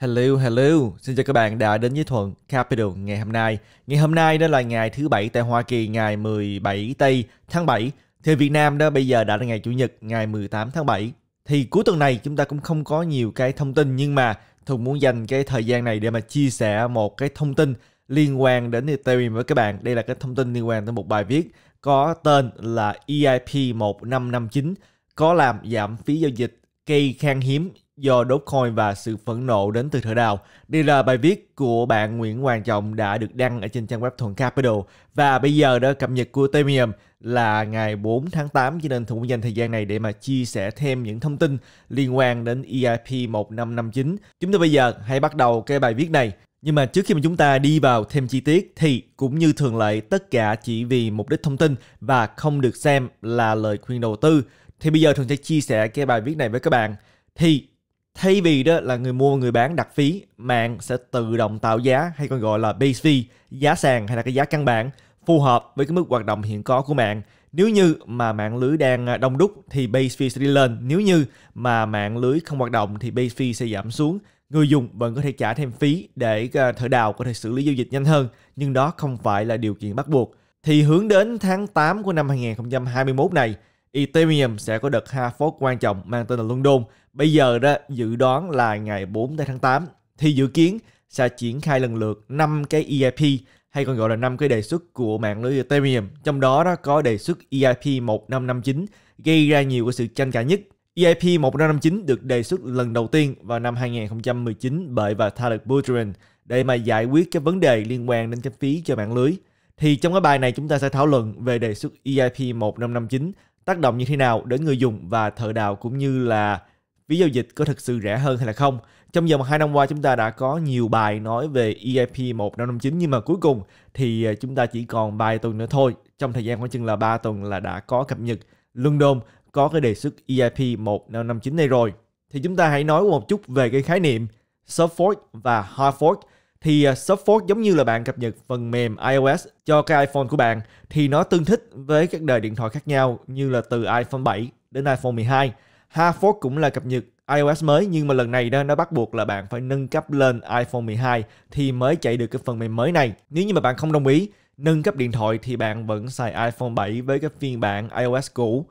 Hello, hello. Xin chào các bạn đã đến với Thuận Capital ngày hôm nay. Ngày hôm nay đó là ngày thứ Bảy tại Hoa Kỳ ngày 17 Tây tháng 7. Thì Việt Nam đó bây giờ đã là ngày Chủ nhật ngày 18 tháng 7. Thì cuối tuần này chúng ta cũng không có nhiều cái thông tin nhưng mà Thuận muốn dành cái thời gian này để mà chia sẻ một cái thông tin liên quan đến Ethereum với các bạn. Đây là cái thông tin liên quan tới một bài viết có tên là EIP 1559 có làm giảm phí giao dịch cây khan hiếm do Dogecoin và sự phẫn nộ đến từ thợ đào. Đây là bài viết của bạn Nguyễn Hoàng Trọng đã được đăng ở trên trang web Thuận Capital. Và bây giờ đã cập nhật của Temium là ngày 4 tháng 8 cho nên Thuận cũng dành thời gian này để mà chia sẻ thêm những thông tin liên quan đến EIP 1559. Chúng ta bây giờ hãy bắt đầu cái bài viết này. Nhưng mà trước khi mà chúng ta đi vào thêm chi tiết thì cũng như thường lệ tất cả chỉ vì mục đích thông tin và không được xem là lời khuyên đầu tư. Thì bây giờ thường sẽ chia sẻ cái bài viết này với các bạn. Thì thay vì đó là người mua người bán đặt phí mạng sẽ tự động tạo giá hay còn gọi là base fee giá sàn hay là cái giá căn bản phù hợp với cái mức hoạt động hiện có của mạng nếu như mà mạng lưới đang à, đông đúc thì base fee sẽ đi lên nếu như mà mạng lưới không hoạt động thì base fee sẽ giảm xuống người dùng vẫn có thể trả thêm phí để à, thợ đào có thể xử lý giao dịch nhanh hơn nhưng đó không phải là điều kiện bắt buộc thì hướng đến tháng 8 của năm 2021 này Ethereum sẽ có đợt ha fork quan trọng mang tên là London. Bây giờ đó dự đoán là ngày 4 tháng 8 thì dự kiến sẽ triển khai lần lượt 5 cái EIP hay còn gọi là 5 cái đề xuất của mạng lưới Ethereum. Trong đó đó có đề xuất EIP 1559 gây ra nhiều cái sự tranh cãi nhất. EIP 1559 được đề xuất lần đầu tiên vào năm 2019 bởi và Tarek Buterin để mà giải quyết cái vấn đề liên quan đến cái phí cho mạng lưới. Thì trong cái bài này chúng ta sẽ thảo luận về đề xuất EIP 1559 tác động như thế nào đến người dùng và thợ đào cũng như là phí giao dịch có thực sự rẻ hơn hay là không. Trong vòng 2 năm qua chúng ta đã có nhiều bài nói về EIP 1559 nhưng mà cuối cùng thì à, chúng ta chỉ còn 3 tuần nữa thôi. Trong thời gian khoảng chừng là 3 tuần là đã có cập nhật London có cái đề xuất EIP 1559 này rồi. Thì chúng ta hãy nói một chút về cái khái niệm soft fork và hard fork thì à, support giống như là bạn cập nhật phần mềm iOS cho cái iPhone của bạn thì nó tương thích với các đời điện thoại khác nhau như là từ iPhone 7 đến iPhone 12. HaFork cũng là cập nhật iOS mới nhưng mà lần này đó nó bắt buộc là bạn phải nâng cấp lên iPhone 12 thì mới chạy được cái phần mềm mới này. Nếu như mà bạn không đồng ý nâng cấp điện thoại thì bạn vẫn xài iPhone 7 với cái phiên bản iOS cũ.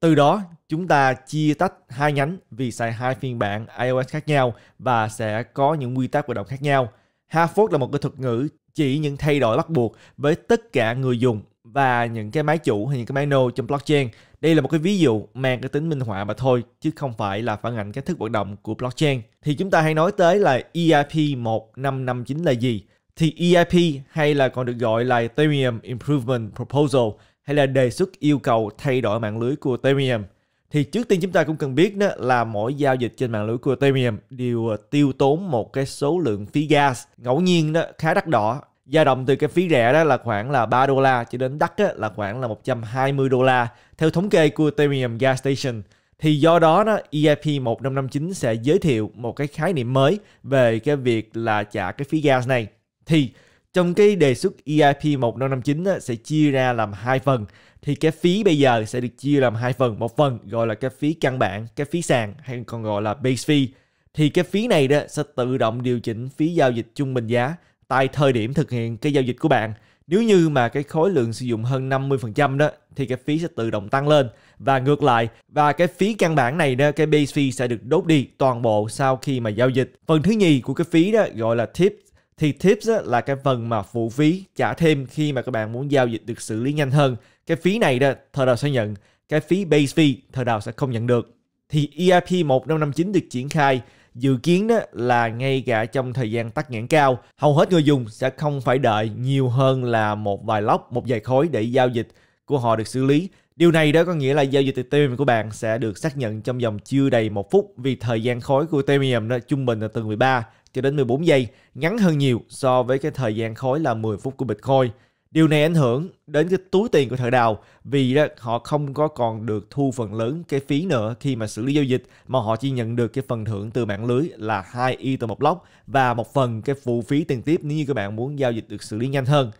Từ đó, chúng ta chia tách hai nhánh vì xài hai phiên bản iOS khác nhau và sẽ có những quy tắc hoạt động khác nhau. Hartford là một cái thuật ngữ chỉ những thay đổi bắt buộc với tất cả người dùng và những cái máy chủ hay những cái máy nô trong blockchain. Đây là một cái ví dụ mang cái tính minh họa mà thôi, chứ không phải là phản ảnh cái thức hoạt động của blockchain. Thì chúng ta hay nói tới là EIP 1559 là gì? Thì EIP hay là còn được gọi là Ethereum Improvement Proposal hay là đề xuất yêu cầu thay đổi mạng lưới của Ethereum thì trước tiên chúng ta cũng cần biết đó là mỗi giao dịch trên mạng lưới của Ethereum đều ờ, tiêu tốn một cái số lượng phí gas ngẫu nhiên đó khá đắt đỏ dao động từ cái phí rẻ đó là khoảng là 3 đô la cho đến đắt là khoảng là 120 đô la theo thống kê của Ethereum Gas Station thì do đó đó EIP 1559 sẽ giới thiệu một cái khái niệm mới về cái việc là trả cái phí gas này thì trong cái đề xuất EIP 1559 á, sẽ chia ra làm hai phần. Thì cái phí bây giờ sẽ được chia làm hai phần. Một phần gọi là cái phí căn bản, cái phí sàn hay còn gọi là base fee. Thì cái phí này đó sẽ tự động điều chỉnh phí giao dịch trung bình giá tại thời điểm thực hiện cái giao dịch của bạn. Nếu như mà cái khối lượng sử dụng hơn 50% đó thì cái phí sẽ tự động tăng lên và ngược lại và cái phí căn bản này đó cái base fee sẽ được đốt đi toàn bộ sau khi mà giao dịch. Phần thứ nhì của cái phí đó gọi là tips thì tips á, là cái phần mà phụ phí trả thêm khi mà các bạn muốn giao dịch được xử lý nhanh hơn cái phí này đó thợ đào sẽ nhận cái phí base fee thợ đào sẽ không nhận được thì EIP 1559 được triển khai dự kiến đó là ngay cả trong thời gian tắc nghẽn cao hầu hết người dùng sẽ không phải đợi nhiều hơn là một vài lóc một vài khối để giao dịch của họ được xử lý Điều này đó có nghĩa là giao dịch Ethereum của bạn sẽ được xác nhận trong vòng chưa đầy một phút vì thời gian khối của Ethereum đó trung bình là từ 13 cho đến 14 giây, ngắn hơn nhiều so với cái thời gian khối là 10 phút của Bitcoin. Điều này ảnh hưởng đến cái túi tiền của thợ đào vì đó, họ không có còn được thu phần lớn cái phí nữa khi mà xử lý giao dịch mà họ chỉ nhận được cái phần thưởng từ mạng lưới là 2 y từ một block và một phần cái phụ phí tiền tiếp nếu như các bạn muốn giao dịch được xử lý nhanh hơn.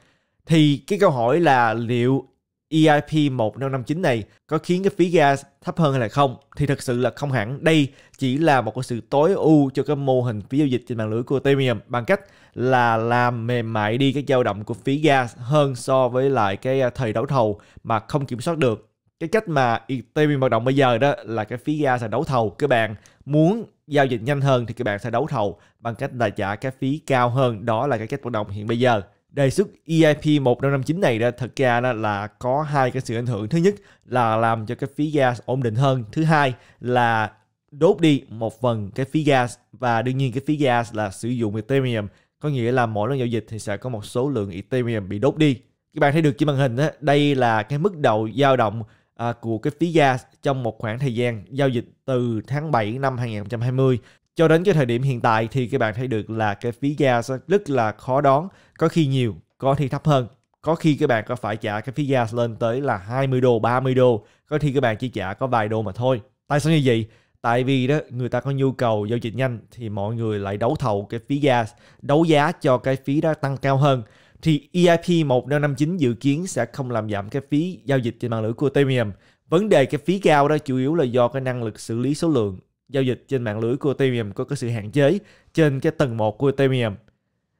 Thì cái câu hỏi là liệu EIP 1559 này có khiến cái phí gas thấp hơn hay là không thì thật sự là không hẳn đây chỉ là một cái sự tối ưu cho cái mô hình phí giao dịch trên mạng lưới của Ethereum bằng cách là làm mềm mại đi cái dao động của phí gas hơn so với lại cái à, thời đấu thầu mà không kiểm soát được cái cách mà Ethereum hoạt động bây giờ đó là cái phí gas là đấu thầu các bạn muốn giao dịch nhanh hơn thì các bạn sẽ đấu thầu bằng cách là trả cái phí cao hơn đó là cái cách hoạt động hiện bây giờ đề xuất EIP 1559 này đó thật ra đó là có hai cái sự ảnh hưởng. Thứ nhất là làm cho cái phí gas ổn định hơn. Thứ hai là đốt đi một phần cái phí gas và đương nhiên cái phí gas là sử dụng Ethereum có nghĩa là mỗi lần giao dịch thì sẽ có một số lượng Ethereum bị đốt đi. Các bạn thấy được trên màn hình đó, đây là cái mức đầu dao động à, của cái phí gas trong một khoảng thời gian giao dịch từ tháng 7 năm 2020 cho đến cái thời điểm hiện tại thì các bạn thấy được là cái phí gas rất là khó đón, có khi nhiều có khi thấp hơn có khi các bạn có phải trả cái phí gas lên tới là 20 đô 30 đô có khi các bạn chỉ trả có vài đô mà thôi tại sao như vậy tại vì đó người ta có nhu cầu giao dịch nhanh thì mọi người lại đấu thầu cái phí gas đấu giá cho cái phí đó tăng cao hơn thì EIP 1059 dự kiến sẽ không làm giảm cái phí giao dịch trên mạng lưới của Ethereum. Vấn đề cái phí cao đó chủ yếu là do cái năng lực xử lý số lượng giao dịch trên mạng lưới của Ethereum có cái sự hạn chế trên cái tầng 1 của Ethereum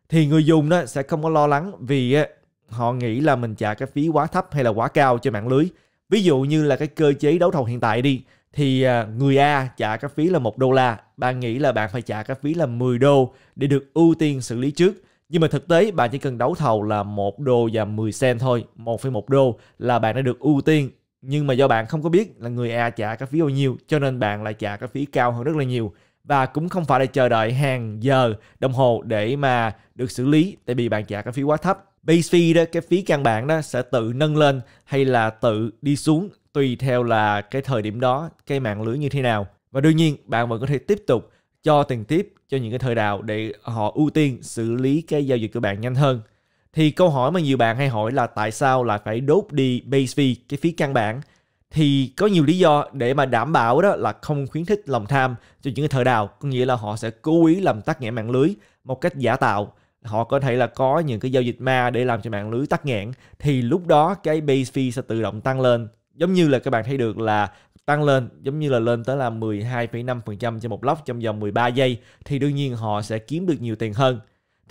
thì người dùng đó sẽ không có lo lắng vì họ nghĩ là mình trả cái phí quá thấp hay là quá cao cho mạng lưới. Ví dụ như là cái cơ chế đấu thầu hiện tại đi thì à, người A trả cái phí là 1 đô la, bạn nghĩ là bạn phải trả cái phí là 10 đô để được ưu tiên xử lý trước. Nhưng mà thực tế bạn chỉ cần đấu thầu là 1 đô và 10 cent thôi, 1,1 đô là bạn đã được ưu tiên nhưng mà do bạn không có biết là người A trả cái phí bao nhiêu cho nên bạn lại trả cái phí cao hơn rất là nhiều và cũng không phải là chờ đợi hàng giờ đồng hồ để mà được xử lý tại vì bạn trả cái phí quá thấp base fee đó cái phí căn bản đó sẽ tự nâng lên hay là tự đi xuống tùy theo là cái thời điểm đó cái mạng lưới như thế nào và đương nhiên bạn vẫn có thể tiếp tục cho tiền tiếp cho những cái thời đạo để họ ưu tiên xử lý cái giao dịch của bạn nhanh hơn thì câu hỏi mà nhiều bạn hay hỏi là tại sao lại phải đốt đi base fee cái phí căn bản thì có nhiều lý do để mà đảm bảo đó là không khuyến khích lòng tham cho những thợ đào có nghĩa là họ sẽ cố ý làm tắc nghẽn mạng lưới một cách giả tạo họ có thể là có những cái giao dịch ma để làm cho mạng lưới tắc nghẽn thì lúc đó cái base fee sẽ tự động tăng lên giống như là các bạn thấy được là tăng lên giống như là lên tới là 12,5% cho một lốc trong vòng 13 giây thì đương nhiên họ sẽ kiếm được nhiều tiền hơn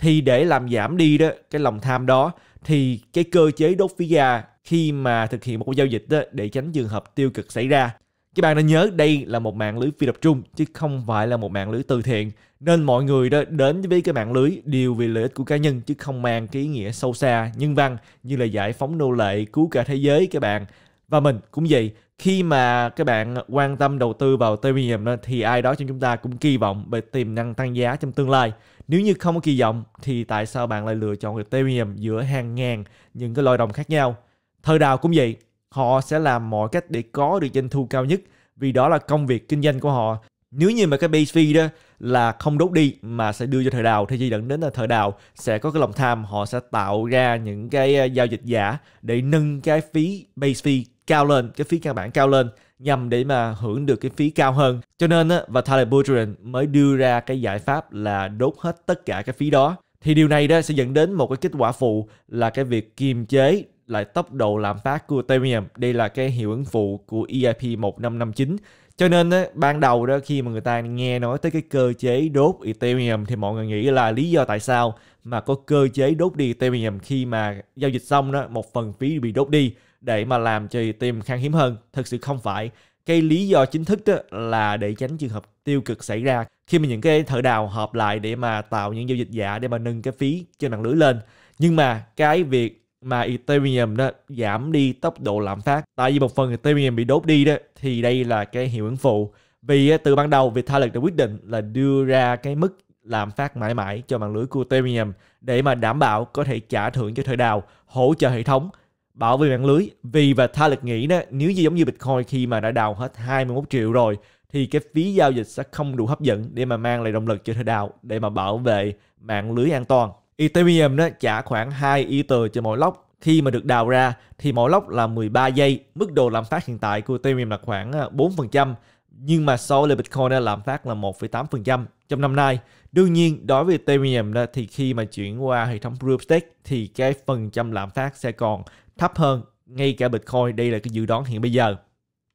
thì để làm giảm đi đó cái lòng tham đó thì cái cơ chế đốt phí ga khi mà thực hiện một giao dịch đó, để tránh trường hợp tiêu cực xảy ra các bạn nên nhớ đây là một mạng lưới phi tập trung chứ không phải là một mạng lưới từ thiện nên mọi người đó đến với cái mạng lưới đều vì lợi ích của cá nhân chứ không mang cái ý nghĩa sâu xa nhân văn như là giải phóng nô lệ cứu cả thế giới các bạn và mình cũng vậy khi mà các bạn quan tâm đầu tư vào Ethereum thì ai đó trong chúng ta cũng kỳ vọng về tiềm năng tăng giá trong tương lai nếu như không có kỳ vọng thì tại sao bạn lại lựa chọn Ethereum giữa hàng ngàn những cái loại đồng khác nhau thời đào cũng vậy họ sẽ làm mọi cách để có được doanh thu cao nhất vì đó là công việc kinh doanh của họ nếu như mà cái base fee đó là không đốt đi mà sẽ đưa cho thời đào thì chỉ dẫn đến là thời đào sẽ có cái lòng tham họ sẽ tạo ra những cái ờ, giao dịch giả để nâng cái phí base fee cao lên cái phí căn bản cao lên nhằm để mà hưởng được cái phí cao hơn cho nên á và Tyler Buterin mới đưa ra cái giải pháp là đốt hết tất cả cái phí đó thì điều này đó sẽ dẫn đến một cái kết quả phụ là cái việc kiềm chế lại tốc độ lạm phát của Ethereum. Đây là cái hiệu ứng phụ của EIP 1559. Cho nên á, ban đầu đó khi mà người ta nghe nói tới cái cơ chế đốt Ethereum thì mọi người nghĩ là lý do tại sao mà có cơ chế đốt đi Ethereum khi mà giao dịch xong đó một phần phí bị đốt đi để mà làm cho tìm khan hiếm hơn thực sự không phải cái lý do chính thức đó là để tránh trường hợp tiêu cực xảy ra khi mà những cái thợ đào hợp lại để mà tạo những giao dịch giả để mà nâng cái phí trên mạng lưới lên nhưng mà cái việc mà Ethereum đó giảm đi tốc độ lạm phát tại vì một phần Ethereum bị đốt đi đó thì đây là cái hiệu ứng phụ vì từ ban đầu Vitalik đã quyết định là đưa ra cái mức làm phát mãi mãi cho mạng lưới của Ethereum để mà đảm bảo có thể trả thưởng cho thợ đào hỗ trợ hệ thống bảo vệ mạng lưới. Vì và tha lực nghĩ đó, nếu như giống như Bitcoin khi mà đã đào hết 21 triệu rồi thì cái phí giao dịch sẽ không đủ hấp dẫn để mà mang lại động lực cho thuê đào để mà bảo vệ mạng lưới an toàn. Ethereum đó trả khoảng 2 Ether cho mỗi lóc khi mà được đào ra thì mỗi lóc là 13 giây. Mức độ lạm phát hiện tại của Ethereum là khoảng 4%, à, nhưng mà so với Bitcoin lạm phát là 1,8% trong năm nay. Đương nhiên, đối với Ethereum đó, thì khi mà chuyển qua hệ thống Proof of Stake thì cái phần trăm lạm phát sẽ còn thấp hơn ngay cả Bitcoin. Đây là cái dự đoán hiện bây giờ.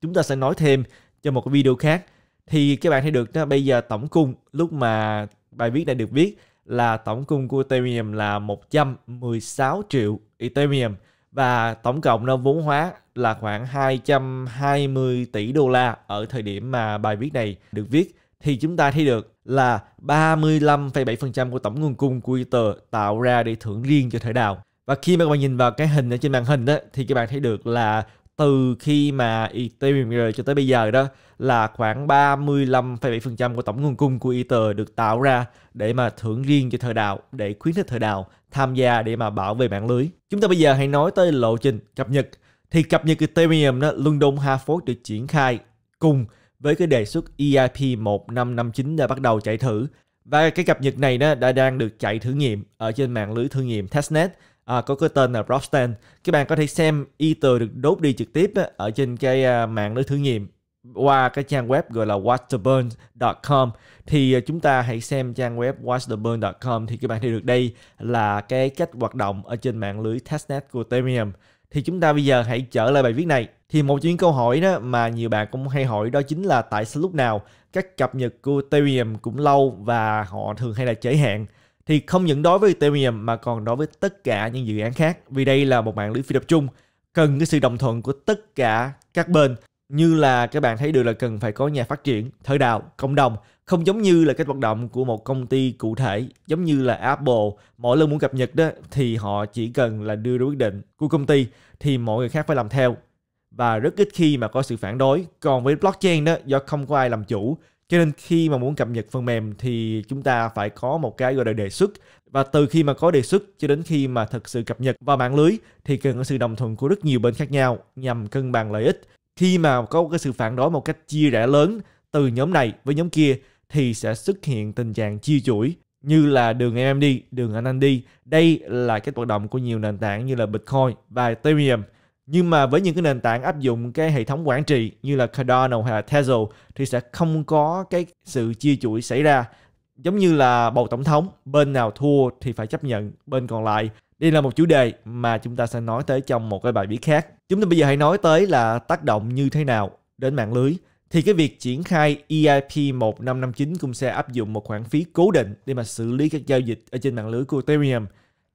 Chúng ta sẽ nói thêm cho một cái video khác. Thì các bạn thấy được đó, bây giờ tổng cung lúc mà bài viết này được viết là tổng cung của Ethereum là 116 triệu Ethereum và tổng cộng nó vốn hóa là khoảng 220 tỷ đô la ở thời điểm mà bài viết này được viết thì chúng ta thấy được là 35,7% của tổng nguồn cung của Ether tạo ra để thưởng riêng cho thể đào và khi mà các bạn nhìn vào cái hình ở trên màn hình đó, thì các bạn thấy được là từ khi mà Ethereum cho tới bây giờ đó là khoảng 35,7% của tổng nguồn cung của Ether được tạo ra để mà thưởng riêng cho thợ đào, để khuyến khích thợ đào tham gia để mà bảo vệ mạng lưới. Chúng ta bây giờ hãy nói tới lộ trình cập nhật. Thì cập nhật Ethereum đó, London Hartford được triển khai cùng với cái đề xuất EIP 1559 đã bắt đầu chạy thử. Và cái cập nhật này đó đã đang được chạy thử nghiệm ở trên mạng lưới thử nghiệm testnet à, có cái tên là Brockstein các bạn có thể xem y từ được đốt đi trực tiếp ở trên cái à, mạng lưới thử nghiệm qua cái trang web gọi là watchtheburn.com thì à, chúng ta hãy xem trang web watchtheburn.com thì các bạn thấy được đây là cái cách hoạt động ở trên mạng lưới testnet của Ethereum thì chúng ta bây giờ hãy trở lại bài viết này thì một trong những câu hỏi đó mà nhiều bạn cũng hay hỏi đó chính là tại sao lúc nào các cập nhật của Ethereum cũng lâu và họ thường hay là trễ hạn thì không những đối với Ethereum mà còn đối với tất cả những dự án khác vì đây là một mạng lưới phi tập trung cần cái sự đồng thuận của tất cả các bên như là các bạn thấy được là cần phải có nhà phát triển, thời đạo, cộng đồng không giống như là cái hoạt động của một công ty cụ thể giống như là Apple mỗi lần muốn cập nhật đó thì họ chỉ cần là đưa ra quyết định của công ty thì mọi người khác phải làm theo và rất ít khi mà có sự phản đối còn với blockchain đó do không có ai làm chủ cho nên khi mà muốn cập nhật phần mềm thì chúng ta phải có một cái gọi là đề xuất và từ khi mà có đề xuất cho đến khi mà thực sự cập nhật vào mạng lưới thì cần có sự đồng thuận của rất nhiều bên khác nhau nhằm cân bằng lợi ích khi mà có cái sự phản đối một cách chia rẽ lớn từ nhóm này với nhóm kia thì sẽ xuất hiện tình trạng chia chuỗi như là đường em đi, đường anh anh đi. Đây là cái hoạt động của nhiều nền tảng như là Bitcoin và Ethereum. Nhưng mà với những cái nền tảng áp dụng cái hệ thống quản trị như là Cardano hay là Tezos thì sẽ không có cái sự chia chuỗi xảy ra. Giống như là bầu tổng thống, bên nào thua thì phải chấp nhận bên còn lại. Đây là một chủ đề mà chúng ta sẽ nói tới trong một cái bài viết khác. Chúng ta bây giờ hãy nói tới là tác động như thế nào đến mạng lưới. Thì cái việc triển khai EIP 1559 cũng sẽ áp dụng một khoản phí cố định để mà xử lý các giao dịch ở trên mạng lưới của Ethereum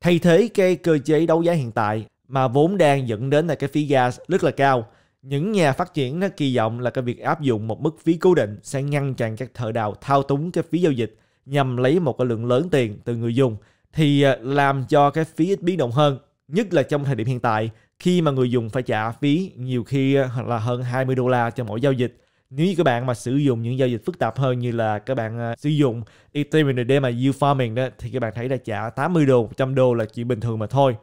thay thế cái cơ chế đấu giá hiện tại mà vốn đang dẫn đến là cái phí gas rất là cao. Những nhà phát triển nó kỳ vọng là cái việc áp dụng một mức phí cố định sẽ ngăn chặn các thợ đào thao túng cái phí giao dịch nhằm lấy một cái lượng lớn tiền từ người dùng thì à, làm cho cái phí ít biến động hơn, nhất là trong thời điểm hiện tại khi mà người dùng phải trả phí nhiều khi à, hoặc là hơn 20 đô la cho mỗi giao dịch. Nếu như các bạn mà sử dụng những giao dịch phức tạp hơn như là các bạn à, sử dụng Ethereum để mà yield farming đó thì các bạn thấy là trả 80 đô, 100 đô là chuyện bình thường mà thôi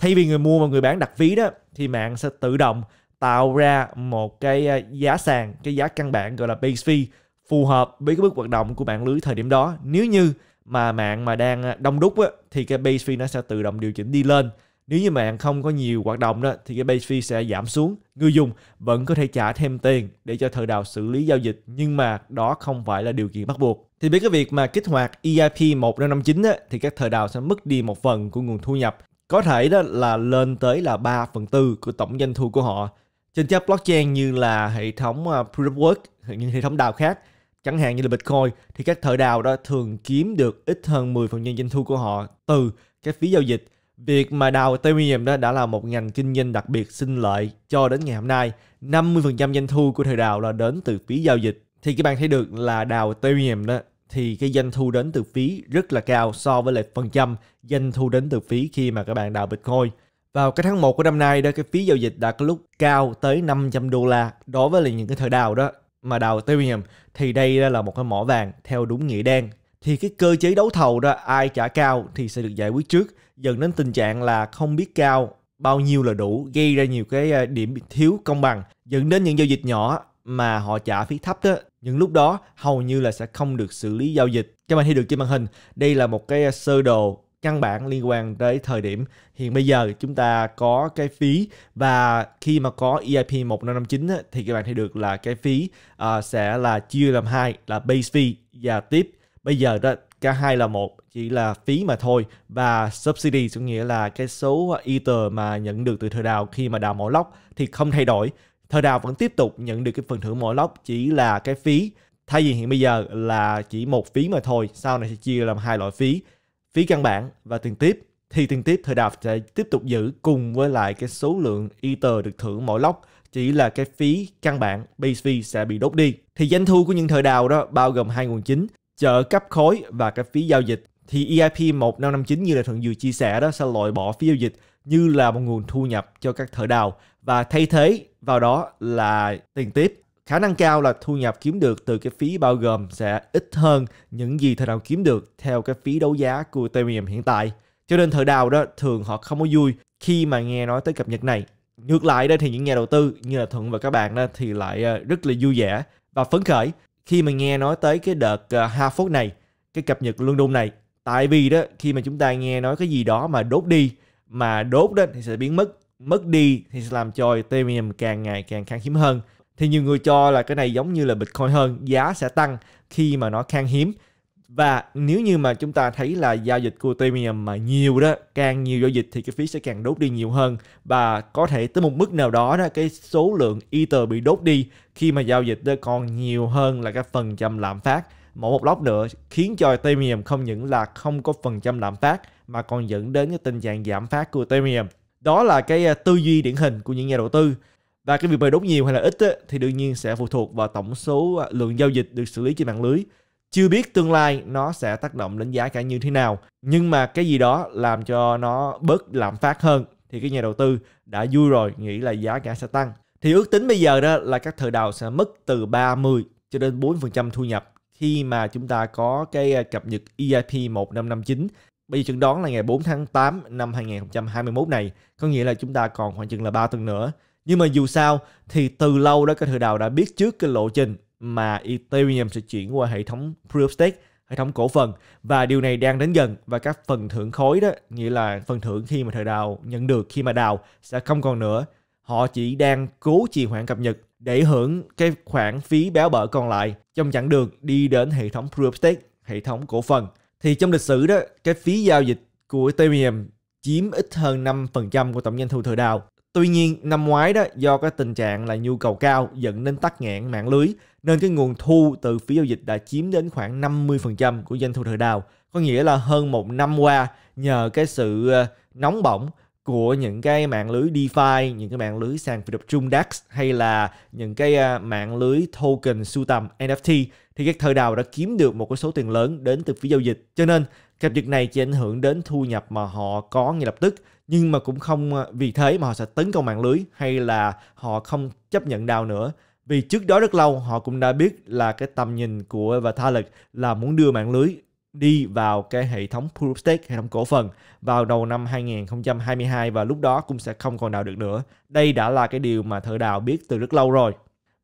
thay vì người mua và người bán đặt ví đó thì mạng sẽ tự động tạo ra một cái à, giá sàn cái giá căn bản gọi là base fee phù hợp với cái bước hoạt động của mạng lưới thời điểm đó nếu như mà mạng mà đang à, đông đúc á, thì cái base fee nó sẽ tự động điều chỉnh đi lên nếu như mạng không có nhiều hoạt động đó thì cái base fee sẽ giảm xuống người dùng vẫn có thể trả thêm tiền để cho thợ đào xử lý giao dịch nhưng mà đó không phải là điều kiện bắt buộc thì với cái việc mà kích hoạt EIP 1559 á, thì các thợ đào sẽ mất đi một phần của nguồn thu nhập có thể đó là lên tới là 3 phần tư của tổng doanh thu của họ trên các blockchain như là hệ thống à, proof of work như hệ thống đào khác chẳng hạn như là bitcoin thì các thợ đào đó thường kiếm được ít hơn 10 phần trăm doanh thu của họ từ các phí giao dịch Việc mà đào Ethereum đó đã là một ngành kinh doanh đặc biệt sinh lợi cho đến ngày hôm nay. 50% doanh thu của thời đào là đến từ phí giao dịch. Thì các bạn thấy được là đào Ethereum đó thì cái doanh thu đến từ phí rất là cao so với lại phần trăm doanh thu đến từ phí khi mà các bạn đào Bitcoin. Vào cái tháng 1 của năm nay đó cái phí giao dịch đã có lúc cao tới 500 đô la đối với lại những cái thời đào đó mà đào Ethereum thì đây là một cái mỏ vàng theo đúng nghĩa đen thì cái cơ chế đấu thầu đó ai trả cao thì sẽ được giải quyết trước dẫn đến tình trạng là không biết cao bao nhiêu là đủ gây ra nhiều cái à, điểm thiếu công bằng dẫn đến những giao dịch nhỏ mà họ trả phí thấp đó nhưng lúc đó hầu như là sẽ không được xử lý giao dịch. Các bạn thấy được trên màn hình, đây là một cái à, sơ đồ căn bản liên quan tới thời điểm hiện bây giờ chúng ta có cái phí và khi mà có EIP 1559 thì các bạn thấy được là cái phí uh, sẽ là chia làm hai là base fee và tip. Bây giờ đó cả hai là một chỉ là phí mà thôi và subsidy có nghĩa là cái số à, ether mà nhận được từ thời đào khi mà đào mỏ lóc thì không thay đổi Thơ Đào vẫn tiếp tục nhận được cái phần thưởng mỗi lóc chỉ là cái phí thay vì hiện bây giờ là chỉ một phí mà thôi sau này sẽ chia làm hai loại phí phí căn bản và tiền tiếp thì tiền tiếp thời đạp sẽ tiếp tục giữ cùng với lại cái số lượng ether được thưởng mỗi lóc chỉ là cái phí căn bản base fee sẽ bị đốt đi thì doanh thu của những thời đào đó bao gồm hai nguồn chính chợ cấp khối và cái phí giao dịch thì EIP 1559 như là Thuận vừa chia sẻ đó sẽ loại bỏ phí giao dịch như là một nguồn thu nhập cho các thợ đào và thay thế vào đó là tiền tiếp khả năng cao là thu nhập kiếm được từ cái phí bao gồm sẽ ít hơn những gì thợ đào kiếm được theo cái phí đấu giá của Ethereum hiện tại. Cho nên thợ đào đó thường họ không có vui khi mà nghe nói tới cập nhật này. Ngược lại đó thì những nhà đầu tư như là Thuận và các bạn đó thì lại ờ, rất là vui vẻ và phấn khởi khi mà nghe nói tới cái đợt ờ, ha phút này, cái cập nhật luân đôn này. Tại vì đó khi mà chúng ta nghe nói cái gì đó mà đốt đi mà đốt đó thì sẽ biến mất mất đi thì sẽ làm cho Ethereum càng ngày càng khan hiếm hơn. Thì nhiều người cho là cái này giống như là Bitcoin hơn, giá sẽ tăng khi mà nó khan hiếm. Và nếu như mà chúng ta thấy là giao dịch của Ethereum mà nhiều đó, càng nhiều giao dịch thì cái phí sẽ càng đốt đi nhiều hơn và có thể tới một mức nào đó đó cái số lượng Ether bị đốt đi khi mà giao dịch đó còn nhiều hơn là cái phần trăm lạm phát mỗi một lóc nữa khiến cho Ethereum không những là không có phần trăm lạm phát mà còn dẫn đến cái tình trạng giảm phát của Ethereum đó là cái ờ, tư duy điển hình của những nhà đầu tư và cái việc mời đốt nhiều hay là ít thì đương nhiên sẽ phụ thuộc vào tổng số ờ, lượng giao dịch được xử lý trên mạng lưới chưa biết tương lai nó sẽ tác động đến giá cả như thế nào nhưng mà cái gì đó làm cho nó bớt lạm phát hơn thì cái nhà đầu tư đã vui rồi nghĩ là giá cả sẽ tăng thì ước tính bây giờ đó là các thợ đào sẽ mất từ 30 cho đến 4% thu nhập khi mà chúng ta có cái ờ, cập nhật EIP 1559 Bây giờ chừng đoán là ngày 4 tháng 8 năm 2021 này, có nghĩa là chúng ta còn khoảng chừng là 3 tuần nữa. Nhưng mà dù sao thì từ lâu đó các thợ đào đã biết trước cái lộ trình mà Ethereum sẽ chuyển qua hệ thống Proof of Stake, hệ thống cổ phần và điều này đang đến gần và các phần thưởng khối đó, nghĩa là phần thưởng khi mà thợ đào nhận được khi mà đào sẽ không còn nữa. Họ chỉ đang cố trì hoãn cập nhật để hưởng cái khoản phí béo bở còn lại trong chặng đường đi đến hệ thống Proof of Stake, hệ thống cổ phần thì trong lịch sử đó cái phí giao dịch của Ethereum chiếm ít hơn 5% của tổng doanh thu thời đào. Tuy nhiên, năm ngoái đó do cái tình trạng là nhu cầu cao dẫn đến tắc nghẽn mạng lưới nên cái nguồn thu từ phí giao dịch đã chiếm đến khoảng 50% của doanh thu thời đào. Có nghĩa là hơn một năm qua nhờ cái sự ờ, nóng bỏng của những cái mạng lưới DeFi, những cái mạng lưới sàn phi tập trung DAX hay là những cái ờ, mạng lưới token sưu tầm NFT thì các thợ đào đã kiếm được một cái số tiền lớn đến từ phí giao dịch. Cho nên cập nhật này chỉ ảnh hưởng đến thu nhập mà họ có ngay lập tức nhưng mà cũng không ờ, vì thế mà họ sẽ tấn công mạng lưới hay là họ không chấp nhận đào nữa vì trước đó rất lâu họ cũng đã biết là cái tầm nhìn của và tha lực là muốn đưa mạng lưới đi vào cái hệ thống proof of stake, hệ thống cổ phần vào đầu năm 2022 và lúc đó cũng sẽ không còn đào được nữa. Đây đã là cái điều mà thợ đào biết từ rất lâu rồi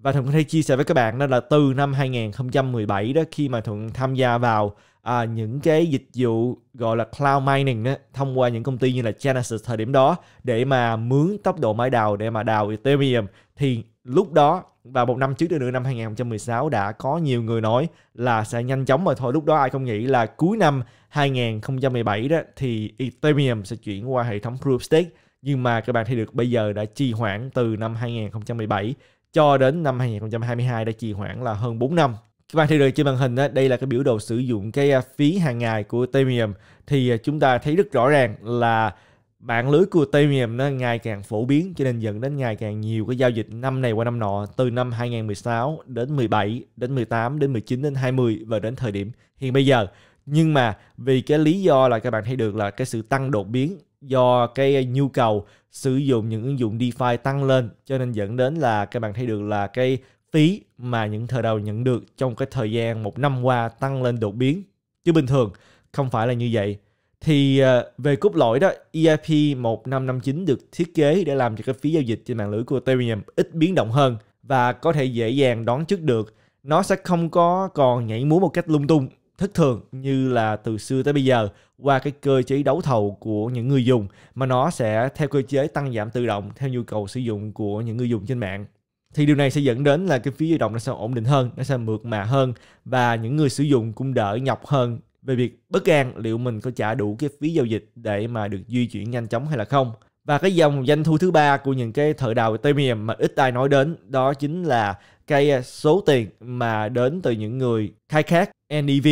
và Thuận có thể chia sẻ với các bạn đó là từ năm 2017 đó khi mà Thuận tham gia vào à, những cái dịch vụ gọi là cloud mining đó, thông qua những công ty như là Genesis thời điểm đó để mà mướn tốc độ máy đào để mà đào Ethereum thì lúc đó và một năm trước nữa năm 2016 đã có nhiều người nói là sẽ nhanh chóng mà thôi lúc đó ai không nghĩ là cuối năm 2017 đó thì Ethereum sẽ chuyển qua hệ thống Proof of Stake nhưng mà các bạn thấy được bây giờ đã trì hoãn từ năm 2017 cho đến năm 2022 đã trì hoãn là hơn 4 năm. Các bạn thấy được trên màn hình, đó, đây là cái biểu đồ sử dụng cái à, phí hàng ngày của Temium. Thì à, chúng ta thấy rất rõ ràng là mạng lưới của Temium nó ngày càng phổ biến cho nên dẫn đến ngày càng nhiều cái giao dịch năm này qua năm nọ từ năm 2016 đến 17 đến 18 đến 19 đến 20 và đến thời điểm hiện bây giờ nhưng mà vì cái lý do là các bạn thấy được là cái sự tăng đột biến do cái nhu cầu sử dụng những ứng dụng DeFi tăng lên cho nên dẫn đến là các bạn thấy được là cái phí mà những thợ đầu nhận được trong cái thời gian một năm qua tăng lên đột biến chứ bình thường không phải là như vậy thì ờ, về cốt lõi đó EIP 1559 được thiết kế để làm cho cái phí giao dịch trên mạng lưới của Ethereum ít biến động hơn và có thể dễ dàng đoán trước được nó sẽ không có còn nhảy múa một cách lung tung thất thường như là từ xưa tới bây giờ qua cái cơ chế đấu thầu của những người dùng mà nó sẽ theo cơ chế tăng giảm tự động theo nhu cầu sử dụng của những người dùng trên mạng thì điều này sẽ dẫn đến là cái phí di động nó sẽ ổn định hơn nó sẽ mượt mà hơn và những người sử dụng cũng đỡ nhọc hơn về việc bất an liệu mình có trả đủ cái phí giao dịch để mà được di chuyển nhanh chóng hay là không và cái dòng doanh thu thứ ba của những cái thợ đào premium mà ít ai nói đến đó chính là cái số tiền mà đến từ những người khai thác NEV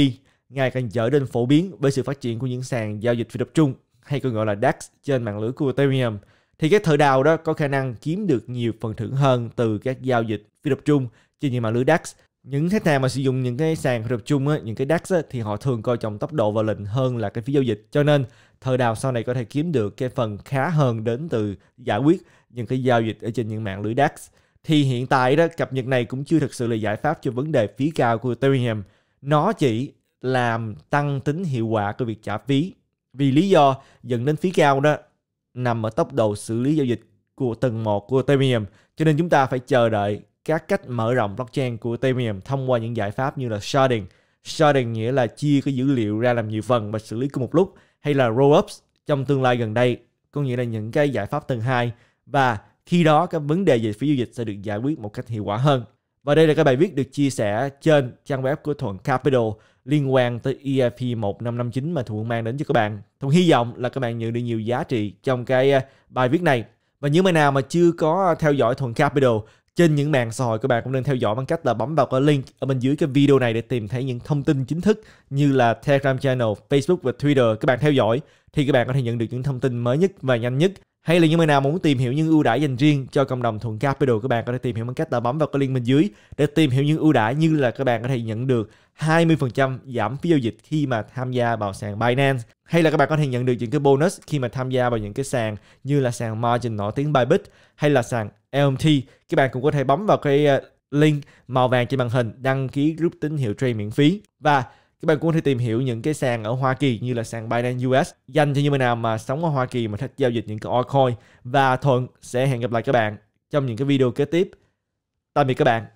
ngày càng trở nên phổ biến bởi sự phát triển của những sàn giao dịch phi tập trung hay còn gọi là dex trên mạng lưới của Ethereum thì các thợ đào đó có khả năng kiếm được nhiều phần thưởng hơn từ các giao dịch phi tập trung trên những mạng lưới dex Những khách hàng mà sử dụng những cái sàn phi tập trung, á, những cái dex á, thì họ thường coi trọng tốc độ và lệnh hơn là cái phí giao dịch. Cho nên thợ đào sau này có thể kiếm được cái phần khá hơn đến từ giải quyết những cái giao dịch ở trên những mạng lưới dex Thì hiện tại đó cập nhật này cũng chưa thực sự là giải pháp cho vấn đề phí cao của Ethereum nó chỉ làm tăng tính hiệu quả của việc trả phí vì lý do dẫn đến phí cao đó nằm ở tốc độ xử lý giao dịch của tầng một của Ethereum. Cho nên chúng ta phải chờ đợi các cách mở rộng blockchain của Ethereum thông qua những giải pháp như là sharding. Sharding nghĩa là chia cái dữ liệu ra làm nhiều phần và xử lý cùng một lúc hay là roll-ups trong tương lai gần đây có nghĩa là những cái giải pháp tầng 2 và khi đó các vấn đề về phí giao dịch sẽ được giải quyết một cách hiệu quả hơn. Và đây là cái bài viết được chia sẻ trên trang web của Thuận Capital liên quan tới EIP 1559 mà Thuận mang đến cho các bạn. Thuận hy vọng là các bạn nhận được nhiều giá trị trong cái à, bài viết này. Và những bạn nào mà chưa có theo dõi Thuận Capital trên những mạng xã hội các bạn cũng nên theo dõi bằng cách là bấm vào cái link ở bên dưới cái video này để tìm thấy những thông tin chính thức như là Telegram channel, Facebook và Twitter các bạn theo dõi thì các bạn có thể nhận được những thông tin mới nhất và nhanh nhất hay là những bạn nào muốn tìm hiểu những ưu đãi dành riêng cho cộng đồng thuận capital các bạn có thể tìm hiểu bằng cách là bấm vào cái link bên dưới để tìm hiểu những ưu đãi như là các bạn có thể nhận được 20% giảm phí giao dịch khi mà tham gia vào sàn Binance hay là các bạn có thể nhận được những cái bonus khi mà tham gia vào những cái sàn như là sàn margin nổi tiếng Bybit hay là sàn LMT các bạn cũng có thể bấm vào cái ờ, link màu vàng trên màn hình đăng ký group tín hiệu trade miễn phí và các bạn cũng có thể tìm hiểu những cái sàn ở Hoa Kỳ như là sàn Binance US dành cho những người nào mà sống ở Hoa Kỳ mà thích giao dịch những cái altcoin và Thuận sẽ hẹn gặp lại các bạn trong những cái video kế tiếp. Tạm biệt các bạn.